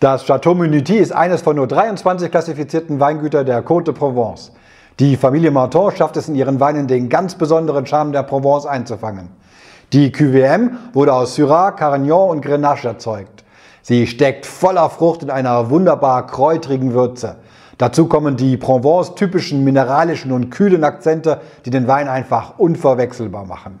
Das Château Munity ist eines von nur 23 klassifizierten Weingütern der Côte de Provence. Die Familie Martin schafft es in ihren Weinen, den ganz besonderen Charme der Provence einzufangen. Die QVM wurde aus Syrah, Carignan und Grenache erzeugt. Sie steckt voller Frucht in einer wunderbar kräutrigen Würze. Dazu kommen die Provence typischen mineralischen und kühlen Akzente, die den Wein einfach unverwechselbar machen.